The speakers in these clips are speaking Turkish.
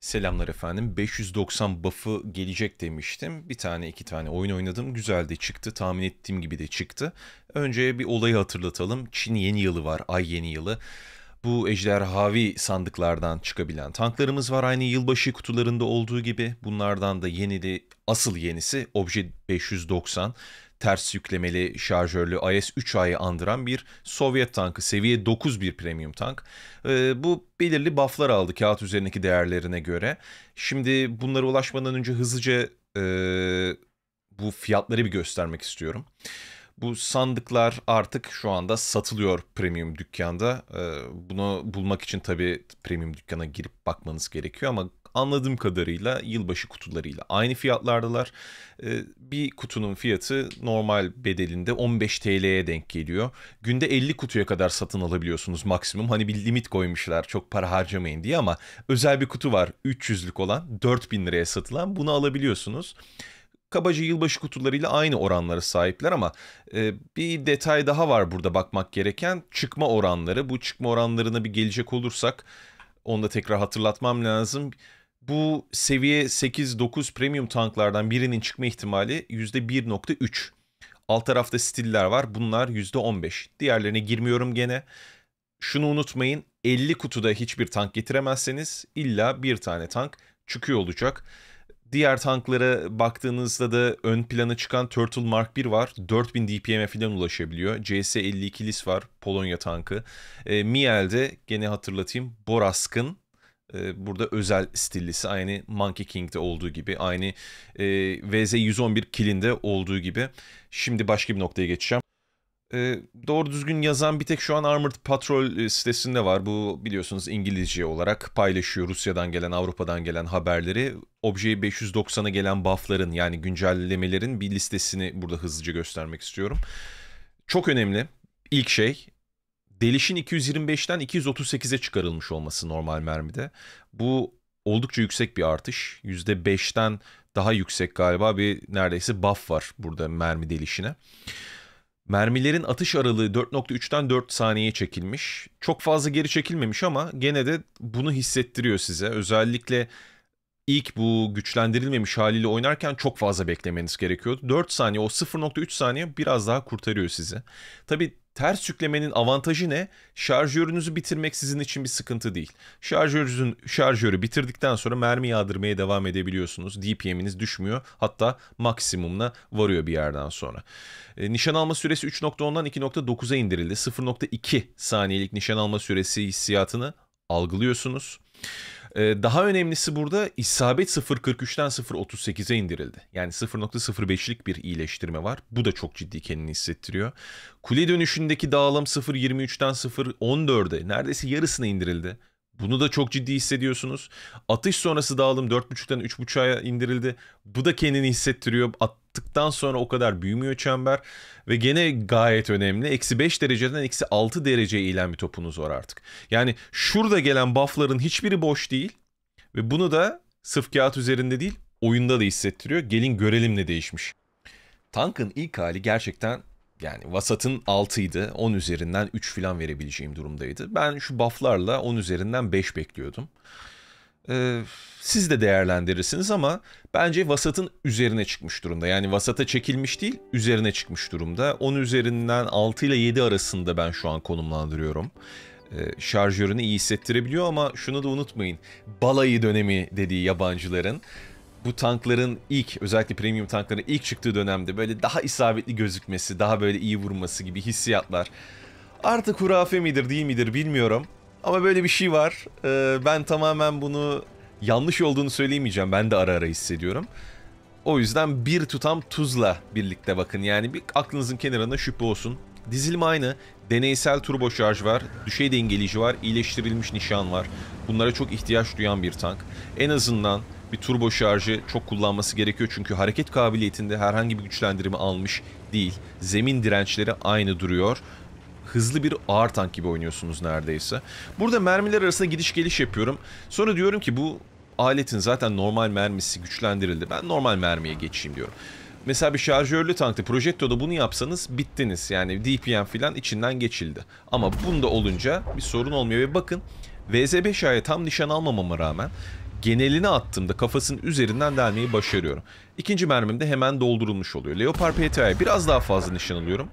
Selamlar efendim. 590 buff'ı gelecek demiştim. Bir tane iki tane oyun oynadım. Güzel de çıktı. Tahmin ettiğim gibi de çıktı. Önce bir olayı hatırlatalım. Çin yeni yılı var. Ay yeni yılı. Bu ejderhavi sandıklardan çıkabilen tanklarımız var. Aynı yılbaşı kutularında olduğu gibi. Bunlardan da yenili, asıl yenisi Obje 590 ters yüklemeli şarjörlü IS-3A'yı andıran bir Sovyet tankı. Seviye 9 bir premium tank. E, bu belirli bufflar aldı kağıt üzerindeki değerlerine göre. Şimdi bunlara ulaşmadan önce hızlıca e, bu fiyatları bir göstermek istiyorum. Bu sandıklar artık şu anda satılıyor premium dükkanda. Ee, bunu bulmak için tabii premium dükkana girip bakmanız gerekiyor ama anladığım kadarıyla yılbaşı kutularıyla aynı fiyatlardalar. Ee, bir kutunun fiyatı normal bedelinde 15 TL'ye denk geliyor. Günde 50 kutuya kadar satın alabiliyorsunuz maksimum. Hani bir limit koymuşlar çok para harcamayın diye ama özel bir kutu var 300'lük olan 4000 liraya satılan bunu alabiliyorsunuz kabaca yılbaşı kutularıyla aynı oranlara sahipler ama e, bir detay daha var burada bakmak gereken çıkma oranları. Bu çıkma oranlarına bir gelecek olursak onu da tekrar hatırlatmam lazım bu seviye 8-9 premium tanklardan birinin çıkma ihtimali %1.3. Alt tarafta stiller var. Bunlar %15. Diğerlerine girmiyorum gene. Şunu unutmayın. 50 kutuda hiçbir tank getiremezseniz illa bir tane tank çıkıyor olacak. Diğer tanklara baktığınızda da ön plana çıkan Turtle Mark 1 var. 4000 DPM'e falan ulaşabiliyor. CS-52 Lis var. Polonya tankı. E, Miel'de gene hatırlatayım. Borask'ın ee, burada özel stillisi aynı Monkey King'de olduğu gibi aynı e, VZ111 Kilin'de olduğu gibi şimdi başka bir noktaya geçeceğim. E, doğru düzgün yazan bir tek şu an Armored Patrol e, sitesinde var. Bu biliyorsunuz İngilizce olarak paylaşıyor Rusya'dan gelen, Avrupa'dan gelen haberleri. Obje 590'a gelen buff'ların yani güncellemelerin bir listesini burada hızlıca göstermek istiyorum. Çok önemli. İlk şey delişin 225'ten 238'e çıkarılmış olması normal mermide. Bu oldukça yüksek bir artış. %5'ten daha yüksek galiba bir neredeyse buff var burada mermi delişine. Mermilerin atış aralığı 4.3'ten 4 saniyeye çekilmiş. Çok fazla geri çekilmemiş ama gene de bunu hissettiriyor size. Özellikle ilk bu güçlendirilmemiş haliyle oynarken çok fazla beklemeniz gerekiyordu. 4 saniye o 0.3 saniye biraz daha kurtarıyor sizi. Tabi ters yüklemenin avantajı ne? Şarjörünüzü bitirmek sizin için bir sıkıntı değil. Şarjörünüzün şarjörü bitirdikten sonra mermi yağdırmaya devam edebiliyorsunuz. DPM'iniz düşmüyor. Hatta maksimumuna varıyor bir yerden sonra. E, nişan alma süresi 3.10'dan 2.9'a indirildi. 0.2 saniyelik nişan alma süresi hissiyatını algılıyorsunuz. Ee, daha önemlisi burada isabet 0.43'ten 0.38'e indirildi. Yani 0.05'lik bir iyileştirme var. Bu da çok ciddi kendini hissettiriyor. Kule dönüşündeki dağılım 0.23'ten 0.14'e neredeyse yarısına indirildi. Bunu da çok ciddi hissediyorsunuz. Atış sonrası dağılım 4.5'ten 3.5'a indirildi. Bu da kendini hissettiriyor. At, çıktıktan sonra o kadar büyümüyor çember. Ve gene gayet önemli. Eksi 5 dereceden eksi 6 dereceye eğilen bir topunuz var artık. Yani şurada gelen buffların hiçbiri boş değil. Ve bunu da sırf kağıt üzerinde değil oyunda da hissettiriyor. Gelin görelim ne değişmiş. Tank'ın ilk hali gerçekten yani vasatın 6'ydı. 10 üzerinden 3 falan verebileceğim durumdaydı. Ben şu bufflarla 10 üzerinden 5 bekliyordum e, siz de değerlendirirsiniz ama bence vasatın üzerine çıkmış durumda. Yani vasata çekilmiş değil, üzerine çıkmış durumda. 10 üzerinden 6 ile 7 arasında ben şu an konumlandırıyorum. E, şarjörünü iyi hissettirebiliyor ama şunu da unutmayın. Balayı dönemi dediği yabancıların bu tankların ilk özellikle premium tankların ilk çıktığı dönemde böyle daha isabetli gözükmesi, daha böyle iyi vurması gibi hissiyatlar artık hurafe midir değil midir bilmiyorum. Ama böyle bir şey var. Ee, ben tamamen bunu yanlış olduğunu söyleyemeyeceğim. Ben de ara ara hissediyorum. O yüzden bir tutam tuzla birlikte bakın. Yani bir aklınızın kenarına şüphe olsun. Dizilim aynı. Deneysel turbo şarj var. Düşey dengeleyici var. iyileştirilmiş nişan var. Bunlara çok ihtiyaç duyan bir tank. En azından bir turbo şarjı çok kullanması gerekiyor. Çünkü hareket kabiliyetinde herhangi bir güçlendirme almış değil. Zemin dirençleri aynı duruyor hızlı bir ağır tank gibi oynuyorsunuz neredeyse. Burada mermiler arasında gidiş geliş yapıyorum. Sonra diyorum ki bu aletin zaten normal mermisi güçlendirildi. Ben normal mermiye geçeyim diyorum. Mesela bir şarjörlü tankta projektoda bunu yapsanız bittiniz. Yani DPM filan içinden geçildi. Ama bunda olunca bir sorun olmuyor ve bakın VZ5A'ya tam nişan almamama rağmen geneline attığımda kafasının üzerinden delmeyi başarıyorum. İkinci mermim de hemen doldurulmuş oluyor. Leopard PTA'ya biraz daha fazla nişan alıyorum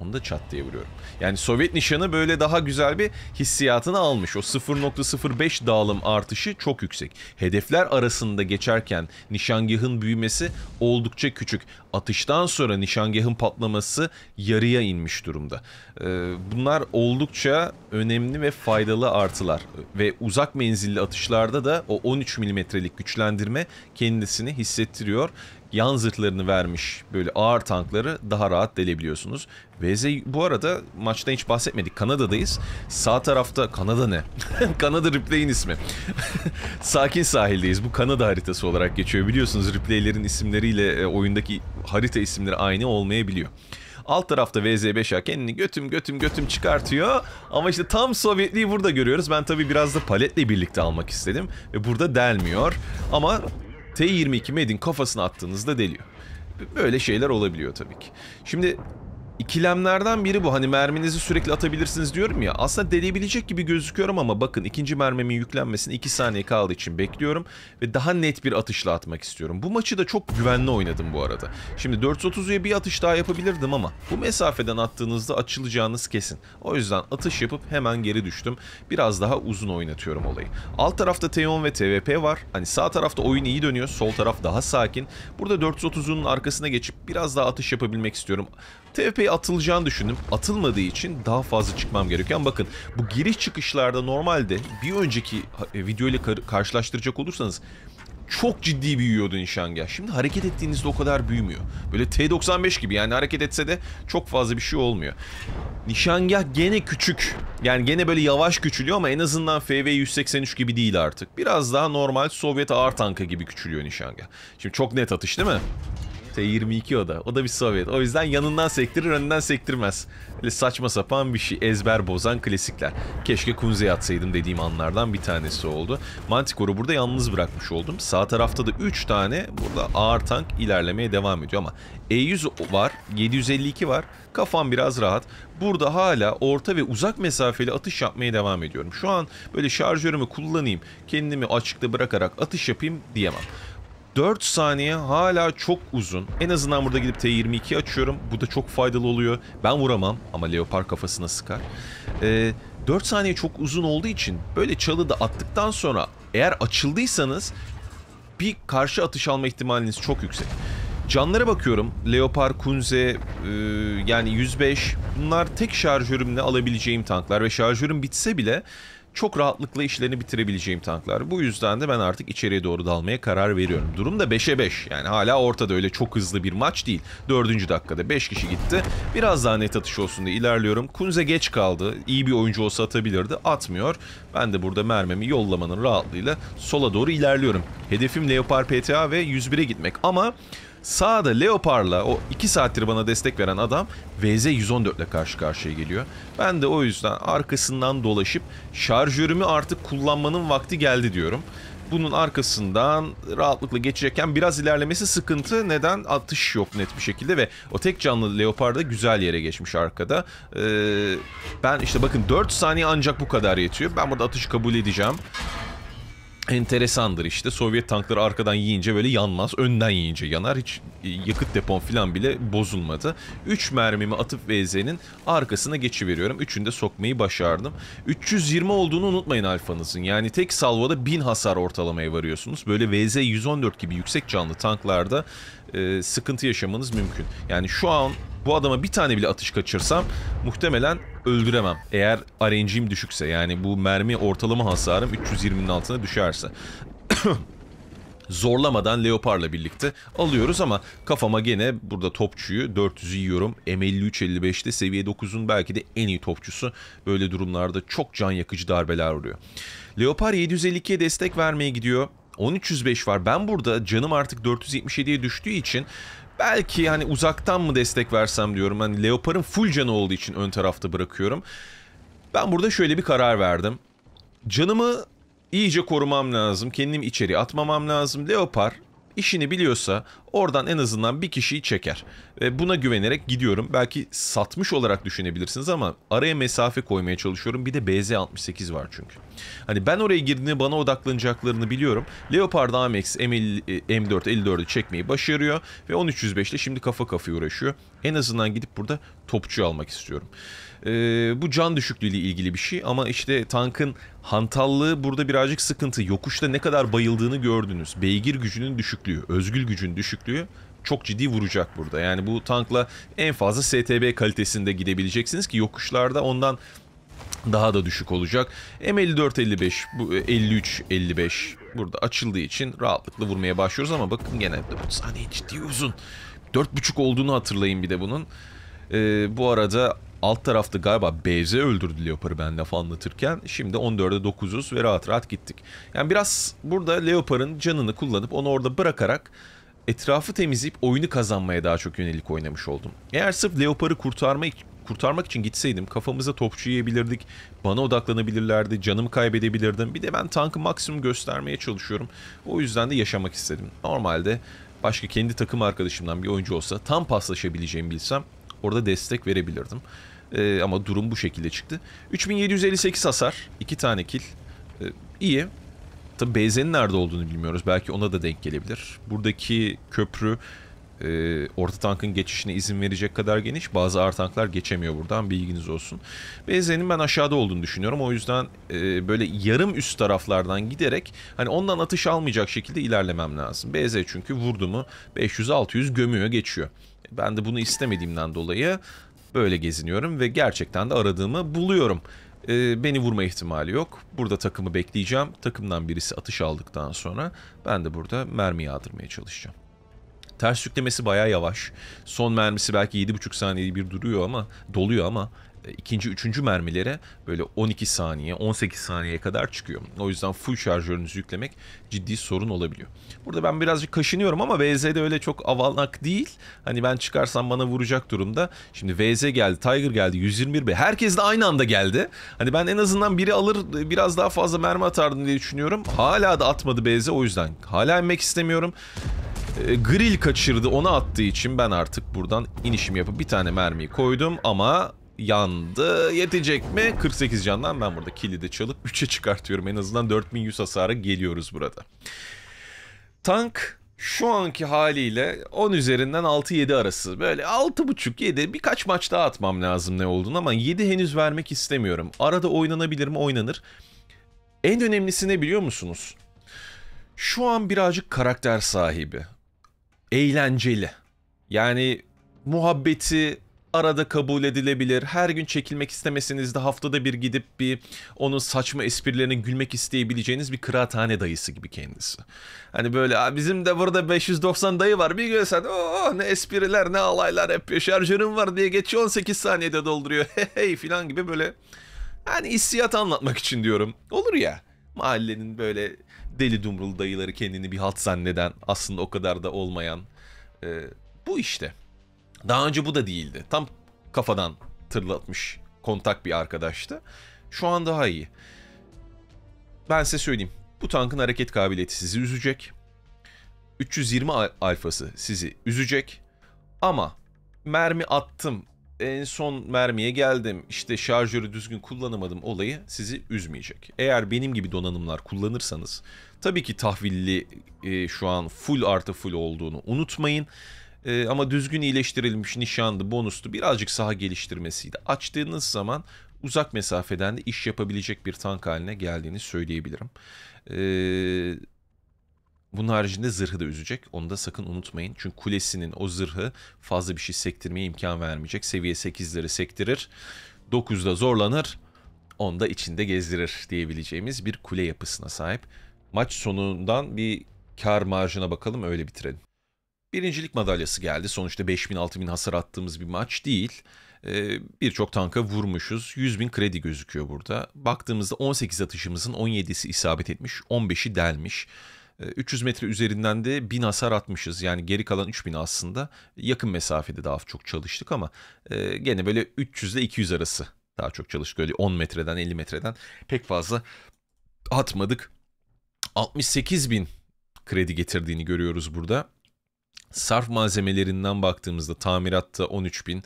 onu da çat diye vuruyorum. Yani Sovyet nişanı böyle daha güzel bir hissiyatını almış. O 0.05 dağılım artışı çok yüksek. Hedefler arasında geçerken nişangahın büyümesi oldukça küçük. Atıştan sonra nişangahın patlaması yarıya inmiş durumda. Ee, bunlar oldukça önemli ve faydalı artılar. Ve uzak menzilli atışlarda da o 13 milimetrelik güçlendirme kendisini hissettiriyor yan zırhlarını vermiş böyle ağır tankları daha rahat delebiliyorsunuz. VZ bu arada maçta hiç bahsetmedik. Kanada'dayız. Sağ tarafta Kanada ne? Kanada Ripley'in ismi. Sakin sahildeyiz. Bu Kanada haritası olarak geçiyor. Biliyorsunuz Ripley'lerin isimleriyle e, oyundaki harita isimleri aynı olmayabiliyor. Alt tarafta VZ5A kendini götüm götüm götüm çıkartıyor. Ama işte tam Sovyetliği burada görüyoruz. Ben tabii biraz da paletle birlikte almak istedim. Ve burada delmiyor. Ama T22 Med'in kafasına attığınızda deliyor. Böyle şeyler olabiliyor tabii ki. Şimdi İkilemlerden biri bu. Hani merminizi sürekli atabilirsiniz diyorum ya. Aslında deneyebilecek gibi gözüküyorum ama bakın ikinci mermimin yüklenmesine 2 saniye kaldığı için bekliyorum. Ve daha net bir atışla atmak istiyorum. Bu maçı da çok güvenli oynadım bu arada. Şimdi 430'ya bir atış daha yapabilirdim ama bu mesafeden attığınızda açılacağınız kesin. O yüzden atış yapıp hemen geri düştüm. Biraz daha uzun oynatıyorum olayı. Alt tarafta T10 ve TVP var. Hani sağ tarafta oyun iyi dönüyor. Sol taraf daha sakin. Burada 430'un arkasına geçip biraz daha atış yapabilmek istiyorum. TFP'ye atılacağını düşündüm. Atılmadığı için daha fazla çıkmam gerekiyor. Ama bakın bu giriş çıkışlarda normalde bir önceki e, video ile karşılaştıracak olursanız çok ciddi büyüyordu Nişanga. Şimdi hareket ettiğinizde o kadar büyümüyor. Böyle T95 gibi yani hareket etse de çok fazla bir şey olmuyor. Nişangah gene küçük. Yani gene böyle yavaş küçülüyor ama en azından FV-183 gibi değil artık. Biraz daha normal Sovyet ağır tanka gibi küçülüyor Nişangah. Şimdi çok net atış değil mi? 22 o da. O da bir Sovyet. O yüzden yanından sektirir, önünden sektirmez. Öyle saçma sapan bir şey. Ezber bozan klasikler. Keşke Kunze'ye atsaydım dediğim anlardan bir tanesi oldu. Manticore'u burada yalnız bırakmış oldum. Sağ tarafta da 3 tane burada ağır tank ilerlemeye devam ediyor ama E100 var, 752 var. Kafam biraz rahat. Burada hala orta ve uzak mesafeli atış yapmaya devam ediyorum. Şu an böyle şarjörümü kullanayım, kendimi açıkta bırakarak atış yapayım diyemem. 4 saniye hala çok uzun. En azından burada gidip T22 açıyorum. Bu da çok faydalı oluyor. Ben vuramam ama Leopard kafasına sıkar. Ee, 4 saniye çok uzun olduğu için böyle çalı da attıktan sonra eğer açıldıysanız bir karşı atış alma ihtimaliniz çok yüksek. Canlara bakıyorum. Leopard, Kunze e, yani 105 bunlar tek şarjörümle alabileceğim tanklar ve şarjörüm bitse bile çok rahatlıkla işlerini bitirebileceğim tanklar. Bu yüzden de ben artık içeriye doğru dalmaya karar veriyorum. Durum da 5'e 5. Yani hala ortada öyle çok hızlı bir maç değil. 4. dakikada 5 kişi gitti. Biraz daha net atış olsun diye ilerliyorum. Kunze geç kaldı. İyi bir oyuncu olsa atabilirdi. Atmıyor. Ben de burada mermemi yollamanın rahatlığıyla sola doğru ilerliyorum. Hedefim Leopard PTA ve 101'e gitmek. Ama Sağda Leopard'la o 2 saattir bana destek veren adam VZ-114 ile karşı karşıya geliyor. Ben de o yüzden arkasından dolaşıp şarjörümü artık kullanmanın vakti geldi diyorum. Bunun arkasından rahatlıkla geçecekken biraz ilerlemesi sıkıntı. Neden? Atış yok net bir şekilde ve o tek canlı Leopard da güzel yere geçmiş arkada. Ee, ben işte bakın 4 saniye ancak bu kadar yetiyor. Ben burada atışı kabul edeceğim enteresandır işte. Sovyet tankları arkadan yiyince böyle yanmaz. Önden yiyince yanar. Hiç e, yakıt depom falan bile bozulmadı. 3 mermimi atıp VZ'nin arkasına geçiveriyorum. 3'ünü de sokmayı başardım. 320 olduğunu unutmayın alfanızın. Yani tek salvada 1000 hasar ortalamaya varıyorsunuz. Böyle VZ-114 gibi yüksek canlı tanklarda e, sıkıntı yaşamanız mümkün. Yani şu an bu adama bir tane bile atış kaçırsam muhtemelen öldüremem. Eğer RNG'im düşükse yani bu mermi ortalama hasarım 320'nin altına düşerse. zorlamadan Leopar'la birlikte alıyoruz ama kafama gene burada topçuyu 400'ü yiyorum. M53-55'te seviye 9'un belki de en iyi topçusu. Böyle durumlarda çok can yakıcı darbeler vuruyor. Leopar 752'ye destek vermeye gidiyor. 1305 var. Ben burada canım artık 477'ye düştüğü için belki hani uzaktan mı destek versem diyorum. Hani Leopar'ın full canı olduğu için ön tarafta bırakıyorum. Ben burada şöyle bir karar verdim. Canımı iyice korumam lazım. Kendimi içeri atmamam lazım. Leopar işini biliyorsa Oradan en azından bir kişiyi çeker. Ve buna güvenerek gidiyorum. Belki satmış olarak düşünebilirsiniz ama araya mesafe koymaya çalışıyorum. Bir de BZ68 var çünkü. Hani ben oraya girdiğini bana odaklanacaklarını biliyorum. Leopard Amex M4 54'ü çekmeyi başarıyor. Ve 1305 ile şimdi kafa kafaya uğraşıyor. En azından gidip burada topçu almak istiyorum. Ee, bu can düşüklüğü ile ilgili bir şey ama işte tankın hantallığı burada birazcık sıkıntı. Yokuşta ne kadar bayıldığını gördünüz. Beygir gücünün düşüklüğü, özgül gücün düşüklüğü küçüklüğü çok ciddi vuracak burada. Yani bu tankla en fazla STB kalitesinde gidebileceksiniz ki yokuşlarda ondan daha da düşük olacak. M54-55, 53-55 e, burada açıldığı için rahatlıkla vurmaya başlıyoruz ama bakın gene saniye ciddi uzun. 4.5 olduğunu hatırlayın bir de bunun. Ee, bu arada alt tarafta galiba BZ öldürdü Leopard'ı ben laf anlatırken. Şimdi 14'e 900 ve rahat rahat gittik. Yani biraz burada Leopard'ın canını kullanıp onu orada bırakarak etrafı temizleyip oyunu kazanmaya daha çok yönelik oynamış oldum. Eğer sırf Leopar'ı kurtarma, kurtarmak için gitseydim kafamıza topçu yiyebilirdik, bana odaklanabilirlerdi, canımı kaybedebilirdim. Bir de ben tankı maksimum göstermeye çalışıyorum. O yüzden de yaşamak istedim. Normalde başka kendi takım arkadaşımdan bir oyuncu olsa tam paslaşabileceğimi bilsem orada destek verebilirdim. Ee, ama durum bu şekilde çıktı. 3758 hasar, 2 tane kill. Ee, iyi. Tabi Beyze'nin nerede olduğunu bilmiyoruz. Belki ona da denk gelebilir. Buradaki köprü e, orta tankın geçişine izin verecek kadar geniş. Bazı ağır tanklar geçemiyor buradan bilginiz olsun. Beyze'nin ben aşağıda olduğunu düşünüyorum. O yüzden e, böyle yarım üst taraflardan giderek hani ondan atış almayacak şekilde ilerlemem lazım. BZ çünkü vurdu mu 500-600 gömüyor geçiyor. Ben de bunu istemediğimden dolayı böyle geziniyorum ve gerçekten de aradığımı buluyorum. Ee, beni vurma ihtimali yok. Burada takımı bekleyeceğim. Takımdan birisi atış aldıktan sonra ben de burada mermi yağdırmaya çalışacağım. Ters yüklemesi baya yavaş. Son mermisi belki 7,5 saniyeyi bir duruyor ama doluyor ama ikinci, üçüncü mermilere böyle 12 saniye, 18 saniyeye kadar çıkıyor. O yüzden full şarjörünüzü yüklemek ciddi sorun olabiliyor. Burada ben birazcık kaşınıyorum ama VZ de öyle çok avalnak değil. Hani ben çıkarsam bana vuracak durumda. Şimdi VZ geldi, Tiger geldi, 121 be, Herkes de aynı anda geldi. Hani ben en azından biri alır biraz daha fazla mermi atardım diye düşünüyorum. Hala da atmadı VZ, o yüzden. Hala inmek istemiyorum. Ee, grill kaçırdı onu attığı için ben artık buradan inişimi yapıp bir tane mermiyi koydum ama yandı. Yetecek mi? 48 candan ben burada kilidi çalıp 3'e çıkartıyorum. En azından 4100 hasara geliyoruz burada. Tank şu anki haliyle 10 üzerinden 6-7 arası. Böyle 6.5-7 birkaç maç daha atmam lazım ne olduğunu ama 7 henüz vermek istemiyorum. Arada oynanabilir mi? Oynanır. En önemlisi ne biliyor musunuz? Şu an birazcık karakter sahibi. Eğlenceli. Yani muhabbeti arada kabul edilebilir. Her gün çekilmek istemeseniz de haftada bir gidip bir onun saçma esprilerine gülmek isteyebileceğiniz bir kıraathane dayısı gibi kendisi. Hani böyle bizim de burada 590 dayı var bir görsen oh, ne espriler ne alaylar hep şarjörüm var diye geçiyor 18 saniyede dolduruyor hey filan gibi böyle hani hissiyat anlatmak için diyorum. Olur ya mahallenin böyle deli dumrul dayıları kendini bir halt zanneden aslında o kadar da olmayan e, bu işte. Daha önce bu da değildi. Tam kafadan tırlatmış kontak bir arkadaştı. Şu an daha iyi. Ben size söyleyeyim. Bu tankın hareket kabiliyeti sizi üzecek. 320 alfası sizi üzecek. Ama mermi attım. En son mermiye geldim. İşte şarjörü düzgün kullanamadım olayı sizi üzmeyecek. Eğer benim gibi donanımlar kullanırsanız tabii ki tahvilli e, şu an full artı full olduğunu unutmayın. E, ama düzgün iyileştirilmiş nişandı, bonustu, birazcık saha geliştirmesiydi. Açtığınız zaman uzak mesafeden de iş yapabilecek bir tank haline geldiğini söyleyebilirim. Eee... Bunun haricinde zırhı da üzecek. Onu da sakın unutmayın. Çünkü kulesinin o zırhı fazla bir şey sektirmeye imkan vermeyecek. Seviye 8'leri sektirir. 9'da zorlanır. onda içinde gezdirir diyebileceğimiz bir kule yapısına sahip. Maç sonundan bir kar marjına bakalım öyle bitirelim birincilik madalyası geldi. Sonuçta 5000-6000 hasar attığımız bir maç değil. Ee, Birçok tanka vurmuşuz. 100 bin kredi gözüküyor burada. Baktığımızda 18 atışımızın 17'si isabet etmiş, 15'i delmiş. 300 ee, metre üzerinden de 1000 hasar atmışız. Yani geri kalan 3000 aslında yakın mesafede daha çok çalıştık ama e, gene böyle 300 ile 200 arası daha çok çalıştık. Öyle 10 metreden 50 metreden pek fazla atmadık. 68 bin kredi getirdiğini görüyoruz burada. Sarf malzemelerinden baktığımızda tamiratta 13 bin.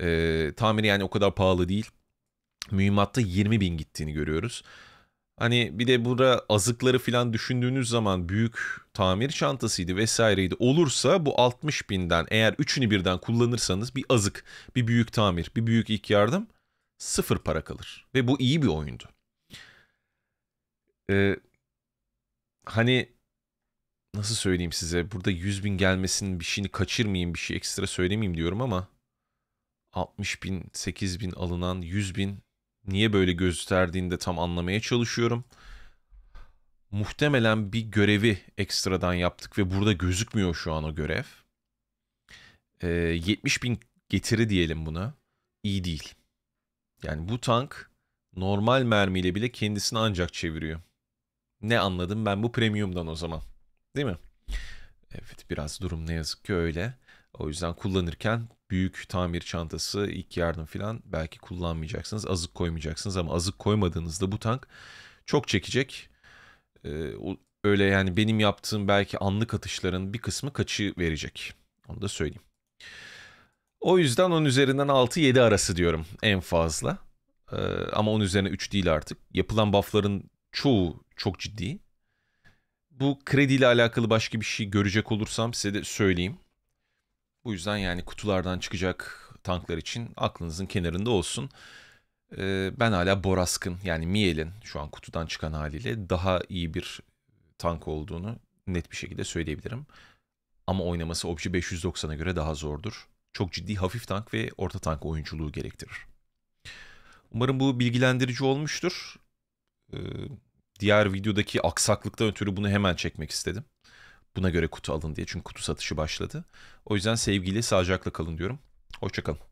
E, tamir yani o kadar pahalı değil. Mühimmatta 20 bin gittiğini görüyoruz. Hani bir de burada azıkları falan düşündüğünüz zaman büyük tamir çantasıydı vesaireydi. Olursa bu 60 binden eğer üçünü birden kullanırsanız bir azık, bir büyük tamir, bir büyük ilk yardım sıfır para kalır. Ve bu iyi bir oyundu. Ee, hani nasıl söyleyeyim size burada 100 bin gelmesinin bir şeyini kaçırmayayım bir şey ekstra söylemeyeyim diyorum ama 60 bin 8 bin alınan 100 bin niye böyle gösterdiğini de tam anlamaya çalışıyorum. Muhtemelen bir görevi ekstradan yaptık ve burada gözükmüyor şu an o görev. Ee, 70 bin getiri diyelim buna İyi değil. Yani bu tank normal mermiyle bile kendisini ancak çeviriyor. Ne anladım ben bu premiumdan o zaman. Değil mi? Evet biraz durum ne yazık ki öyle. O yüzden kullanırken büyük tamir çantası, ilk yardım falan belki kullanmayacaksınız. Azık koymayacaksınız ama azık koymadığınızda bu tank çok çekecek. Ee, öyle yani benim yaptığım belki anlık atışların bir kısmı kaçı verecek. Onu da söyleyeyim. O yüzden 10 üzerinden 6-7 arası diyorum en fazla. Ee, ama 10 üzerine 3 değil artık. Yapılan buffların çoğu çok ciddi bu krediyle alakalı başka bir şey görecek olursam size de söyleyeyim. Bu yüzden yani kutulardan çıkacak tanklar için aklınızın kenarında olsun. Ee, ben hala Borask'ın yani Miel'in şu an kutudan çıkan haliyle daha iyi bir tank olduğunu net bir şekilde söyleyebilirim. Ama oynaması Obje 590'a göre daha zordur. Çok ciddi hafif tank ve orta tank oyunculuğu gerektirir. Umarım bu bilgilendirici olmuştur. Ee, diğer videodaki aksaklıktan ötürü bunu hemen çekmek istedim. Buna göre kutu alın diye çünkü kutu satışı başladı. O yüzden sevgiyle sağlıcakla kalın diyorum. Hoşçakalın.